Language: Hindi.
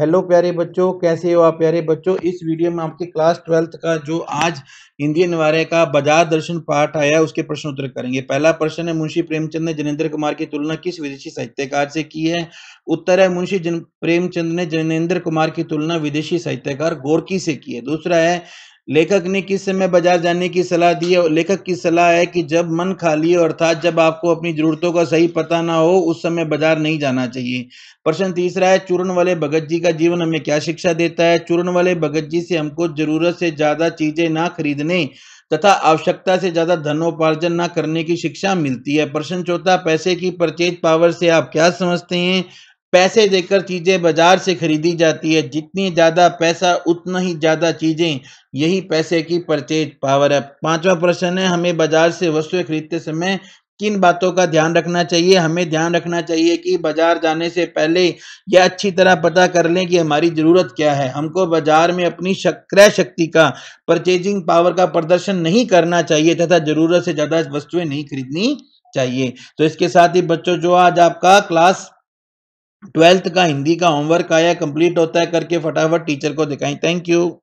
हेलो प्यारे बच्चों कैसे हो आप प्यारे बच्चों इस वीडियो में आपके क्लास ट्वेल्थ का जो आज हिंदी अनिवार्य का बाजार दर्शन पाठ आया है उसके प्रश्न उत्तर करेंगे पहला प्रश्न है मुंशी प्रेमचंद ने जनेंद्र कुमार की तुलना किस विदेशी साहित्यकार से की है उत्तर है मुंशी जन प्रेमचंद ने जनेंद्र कुमार की तुलना विदेशी साहित्यकार गोरकी से की है दूसरा है लेखक ने किस समय बाजार जाने की सलाह दी है लेखक की सलाह है कि जब मन खाली और अर्थात जब आपको अपनी जरूरतों का सही पता ना हो उस समय बाजार नहीं जाना चाहिए प्रश्न तीसरा है चूर्ण वाले भगत जी का जीवन हमें क्या शिक्षा देता है चूर्ण वाले भगत जी से हमको जरूरत से ज्यादा चीजें ना खरीदने तथा आवश्यकता से ज्यादा धनोपार्जन न करने की शिक्षा मिलती है प्रश्न चौथा पैसे की परचेज पावर से आप क्या समझते हैं पैसे देकर चीज़ें बाजार से खरीदी जाती है जितनी ज़्यादा पैसा उतना ही ज़्यादा चीज़ें यही पैसे की परचेज पावर है पांचवा प्रश्न है हमें बाजार से वस्तुएं खरीदते समय किन बातों का ध्यान रखना चाहिए हमें ध्यान रखना चाहिए कि बाजार जाने से पहले यह अच्छी तरह पता कर लें कि हमारी ज़रूरत क्या है हमको बाजार में अपनी क्रय शक्ति का परचेजिंग पावर का प्रदर्शन नहीं करना चाहिए तथा ज़रूरत से ज़्यादा वस्तुएं नहीं खरीदनी चाहिए तो इसके साथ ही बच्चों जो आज आपका क्लास ट्वेल्थ का हिंदी का होमवर्क आया कंप्लीट होता है करके फटाफट टीचर को दिखाएं थैंक यू